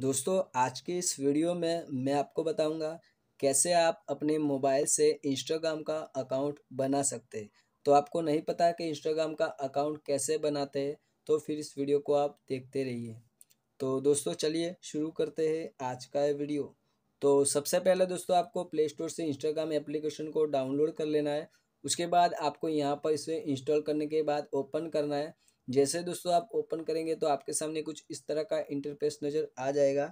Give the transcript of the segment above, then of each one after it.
दोस्तों आज के इस वीडियो में मैं आपको बताऊंगा कैसे आप अपने मोबाइल से इंस्टाग्राम का अकाउंट बना सकते हैं तो आपको नहीं पता कि इंस्टाग्राम का अकाउंट कैसे बनाते हैं तो फिर इस वीडियो को आप देखते रहिए तो दोस्तों चलिए शुरू करते हैं आज का ये वीडियो तो सबसे पहले दोस्तों आपको प्ले स्टोर से इंस्टाग्राम एप्लीकेशन को डाउनलोड कर लेना है उसके बाद आपको यहाँ पर इसे इंस्टॉल करने के बाद ओपन करना है जैसे दोस्तों आप ओपन करेंगे तो आपके सामने कुछ इस तरह का इंटरफेस नज़र आ जाएगा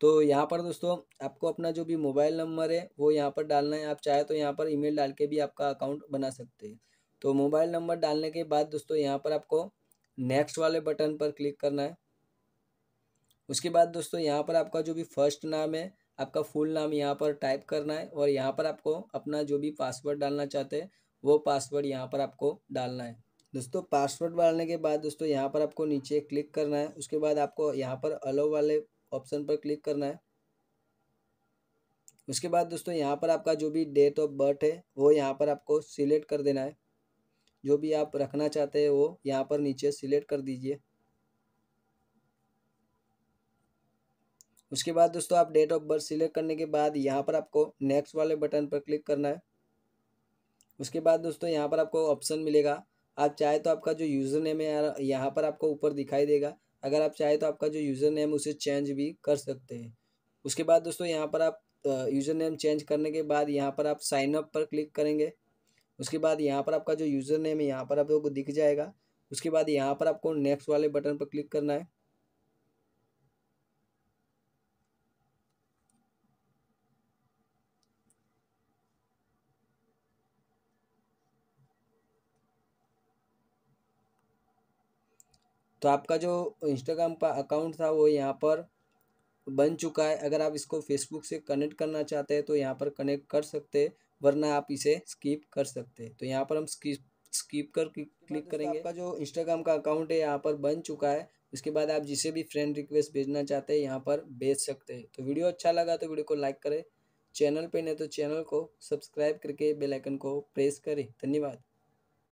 तो यहाँ पर दोस्तों आपको अपना जो भी मोबाइल नंबर है वो यहाँ पर डालना है आप चाहे तो यहाँ पर ईमेल डाल के भी आपका अकाउंट बना सकते हैं तो मोबाइल नंबर डालने के बाद दोस्तों यहाँ पर आपको नेक्स्ट वाले बटन पर क्लिक करना है उसके बाद दोस्तों यहाँ पर आपका जो भी फर्स्ट नाम है आपका फुल नाम यहाँ पर टाइप करना है और यहाँ पर आपको अपना जो भी पासवर्ड डालना चाहते हैं वो पासवर्ड यहाँ पर आपको डालना है दोस्तों पासवर्ड डालने के बाद दोस्तों यहाँ पर आपको नीचे क्लिक करना है उसके बाद आपको यहाँ पर अलो वाले ऑप्शन पर क्लिक करना है उसके बाद दोस्तों यहाँ पर आपका जो भी डेट ऑफ बर्थ है वो यहाँ पर आपको सिलेक्ट कर देना है जो भी आप रखना चाहते हैं वो यहाँ पर नीचे सिलेक्ट कर दीजिए उसके बाद दोस्तों आप डेट ऑफ बर्थ सिलेक्ट करने के बाद यहाँ पर आपको नेक्स्ट वाले बटन पर क्लिक करना है उसके बाद दोस्तों यहाँ पर आपको ऑप्शन मिलेगा आप चाहे तो आपका जो यूज़र नेम है यार यहाँ पर आपको ऊपर दिखाई देगा अगर आप चाहे तो आपका जो यूज़र नेम उसे चेंज भी कर सकते हैं उसके बाद दोस्तों यहाँ पर आप यूज़र नेम चेंज करने के बाद यहाँ पर आप साइन अप पर क्लिक करेंगे उसके बाद यहाँ पर आपका जो यूज़र नेम है यहाँ पर आप लोग दिख जाएगा उसके बाद यहाँ पर आपको नेक्स्ट वाले बटन पर क्लिक करना है तो आपका जो इंस्टाग्राम का अकाउंट था वो यहाँ पर बन चुका है अगर आप इसको फेसबुक से कनेक्ट करना चाहते हैं तो यहाँ पर कनेक्ट कर सकते वरना आप इसे स्किप कर सकते हैं तो यहाँ पर हम स्किप स्किप कर क्लिक मतलब करेंगे आपका जो इंस्टाग्राम का अकाउंट है यहाँ पर बन चुका है उसके बाद आप जिसे भी फ्रेंड रिक्वेस्ट भेजना चाहते हैं यहाँ पर भेज सकते हैं तो वीडियो अच्छा लगा तो वीडियो को लाइक करें चैनल पर नहीं तो चैनल को सब्सक्राइब करके बेलाइकन को प्रेस करें धन्यवाद